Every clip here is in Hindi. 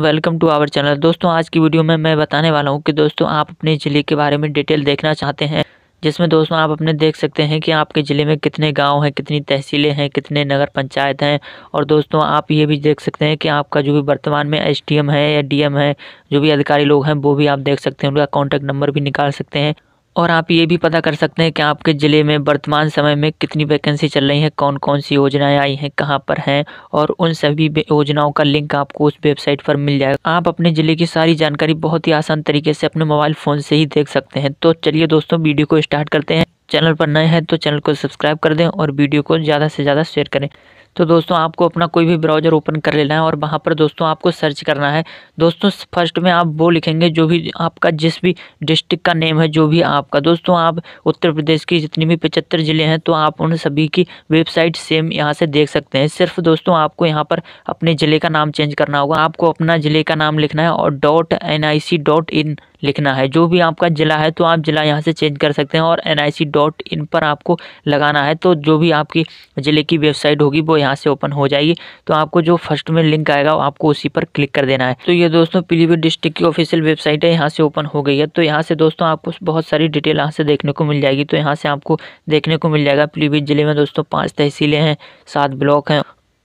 वेलकम टू आवर चैनल दोस्तों आज की वीडियो में मैं बताने वाला हूं कि दोस्तों आप अपने ज़िले के बारे में डिटेल देखना चाहते हैं जिसमें दोस्तों आप अपने देख सकते हैं कि आपके ज़िले में कितने गांव हैं कितनी तहसीलें हैं कितने नगर पंचायत हैं और दोस्तों आप ये भी देख सकते हैं कि आपका जो भी वर्तमान में एस है या डी है जो भी अधिकारी लोग हैं वो भी आप देख सकते हैं उनका कॉन्टैक्ट नंबर भी निकाल सकते हैं और आप ये भी पता कर सकते हैं कि आपके ज़िले में वर्तमान समय में कितनी वैकेंसी चल रही है कौन कौन सी योजनाएं आई हैं कहाँ पर हैं और उन सभी योजनाओं का लिंक आपको उस वेबसाइट पर मिल जाएगा आप अपने ज़िले की सारी जानकारी बहुत ही आसान तरीके से अपने मोबाइल फ़ोन से ही देख सकते हैं तो चलिए दोस्तों वीडियो को स्टार्ट करते हैं चैनल पर नए हैं तो चैनल को सब्सक्राइब कर दें और वीडियो को ज़्यादा से ज़्यादा शेयर करें तो दोस्तों आपको अपना कोई भी ब्राउज़र ओपन कर लेना है और वहाँ पर दोस्तों आपको सर्च करना है दोस्तों फर्स्ट में आप वो लिखेंगे जो भी आपका जिस भी डिस्ट्रिक्ट का नेम है जो भी आपका दोस्तों आप उत्तर प्रदेश की जितनी भी पचहत्तर ज़िले हैं तो आप उन सभी की वेबसाइट सेम यहाँ से देख सकते हैं सिर्फ दोस्तों आपको यहाँ पर अपने ज़िले का नाम चेंज करना होगा आपको अपना ज़िले का नाम लिखना है और dot N I C dot in लिखना है जो भी आपका ज़िला है तो आप ज़िला यहाँ से चेंज कर सकते हैं और एन आई सी डॉट इन पर आपको लगाना है तो जो भी आपकी ज़िले की वेबसाइट होगी वो यहाँ से ओपन हो जाएगी तो आपको जो फर्स्ट में लिंक आएगा आपको उसी पर क्लिक कर देना है तो ये दोस्तों पीलीभीत डिस्ट्रिक्ट की ऑफिशियल वेबसाइट है यहाँ से ओपन हो गई है तो यहाँ से दोस्तों आपको बहुत सारी डिटेल यहाँ से देखने को मिल जाएगी तो यहाँ से आपको देखने को मिल जाएगा पीलीभीत जिले में दोस्तों पाँच तहसीलें हैं सात ब्लॉक हैं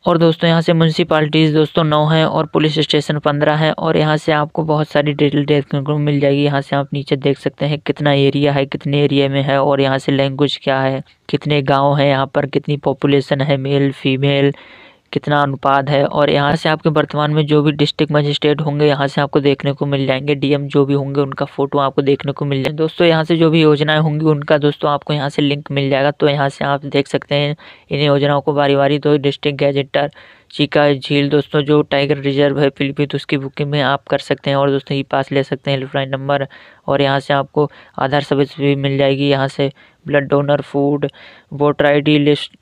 और दोस्तों यहाँ से म्यूनसिपाल्टीज़ दोस्तों नौ हैं और पुलिस स्टेशन पंद्रह है और यहाँ से आपको बहुत सारी डिटेल देखने को मिल जाएगी यहाँ से आप नीचे देख सकते हैं कितना एरिया है कितने एरिया में है और यहाँ से लैंग्वेज क्या है कितने गाँव हैं यहाँ पर कितनी पॉपुलेशन है मेल फीमेल कितना अनुपात है और यहाँ से आपके वर्तमान में जो भी डिस्ट्रिक्ट मजिस्ट्रेट होंगे यहाँ से आपको देखने को मिल जाएंगे डीएम जो भी होंगे उनका फोटो आपको देखने को मिल जाएंगे दोस्तों यहाँ से जो भी योजनाएं होंगी उनका दोस्तों आपको यहाँ से लिंक मिल जाएगा तो यहाँ से आप देख सकते हैं इन योजनाओं को बारी बारी तो डिस्ट्रिक्ट गैजेटर चीका झील दोस्तों जो टाइगर रिजर्व है पीलीभीत उसकी बुकिंग में आप कर सकते हैं और दोस्तों ई पास ले सकते हैं हेल्पलाइन नंबर और यहाँ से आपको आधार सर्विस भी मिल जाएगी यहाँ से blood donor food voter I list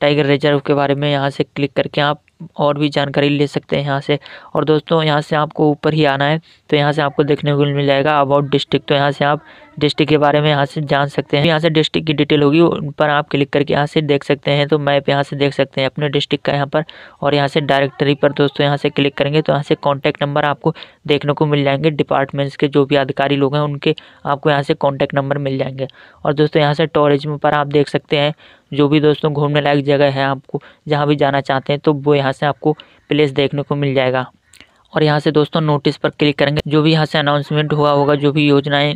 tiger reserve के बारे में यहाँ से क्लिक करके आप और भी जानकारी ले सकते हैं यहाँ से और दोस्तों यहाँ से आपको ऊपर ही आना है तो यहाँ से आपको देखने को मिल जाएगा अबाउट डिस्ट्रिक्ट तो यहाँ से आप डिस्ट्रिक्ट के बारे में यहाँ से जान सकते हैं यहाँ से डिस्ट्रिक्ट की डिटेल होगी उन पर आप क्लिक करके यहाँ से देख सकते हैं तो मैप यहाँ से देख सकते हैं अपने डिस्ट्रिक्ट का यहाँ पर और यहाँ से डायरेक्टरी पर दोस्तों यहाँ से क्लिक करेंगे तो यहाँ से कॉन्टैक्ट नंबर आपको देखने को मिल जाएंगे डिपार्टमेंट्स के जो भी अधिकारी लोग हैं उनके आपको यहाँ से कॉन्टैक्ट नंबर मिल जाएंगे और दोस्तों यहाँ से टूरिज्म पर आप देख सकते हैं जो भी दोस्तों घूमने लायक जगह है आपको जहाँ भी जाना चाहते हैं तो वो यहाँ यहाँ से आपको प्लेस देखने को मिल जाएगा और यहाँ से दोस्तों नोटिस पर क्लिक करेंगे जो भी यहाँ से अनाउंसमेंट हुआ होगा जो भी योजनाएं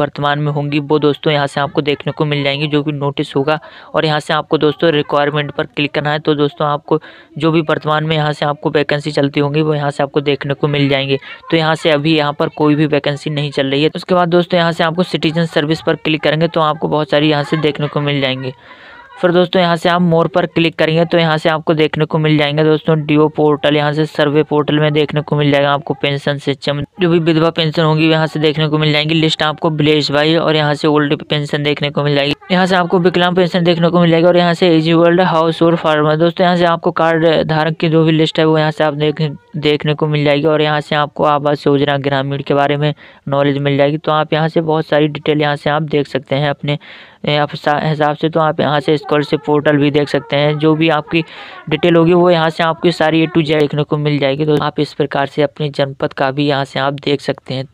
वर्तमान में होंगी वो दोस्तों यहाँ से आपको देखने को मिल जाएंगी जो भी नोटिस होगा और यहाँ से आपको दोस्तों रिक्वायरमेंट पर क्लिक करना है तो दोस्तों आपको जो भी वर्तमान में यहाँ से आपको वैकेंसी चलती होंगी वो यहाँ से आपको देखने को मिल जाएंगे तो यहाँ से अभी यहाँ पर कोई भी वैकेंसी नहीं चल रही है उसके बाद दोस्तों यहाँ से आपको सिटीजन सर्विस पर क्लिक करेंगे तो आपको बहुत सारी यहाँ से देखने को मिल जाएंगे फिर दोस्तों यहाँ से आप मोर पर क्लिक करेंगे तो यहाँ से आपको देखने को मिल जाएंगे दोस्तों डीओ पोर्टल यहाँ से सर्वे पोर्टल में देखने को मिल जाएगा आपको पेंशन सिस्टम जो भी विधवा पेंशन होगी यहाँ से देखने को मिल जाएंगी लिस्ट आपको विलेज वाइज और यहाँ से ओल्ड पेंशन देखने को मिल जाएगी यहाँ से आपको विकलांग पेंशन देखने को मिल जाएगी और यहाँ से वर्ल्ड हाउस और फार्मर दोस्तों यहाँ से आपको कार्ड धारक की जो भी लिस्ट है वो यहाँ से आप देख देखने को मिल जाएगी और यहाँ से आपको आवास योजना ग्रामीण के बारे में नॉलेज मिल जाएगी तो आप यहाँ से बहुत सारी डिटेल यहाँ से आप देख सकते हैं अपने हिसाब से तो आप यहाँ से स्कॉलरशिप पोर्टल भी देख सकते हैं जो भी आपकी डिटेल होगी वो यहाँ से आपकी सारी ए टू जेड देखने को मिल जाएगी तो आप इस प्रकार से अपने जनपद का भी यहाँ से आप देख सकते हैं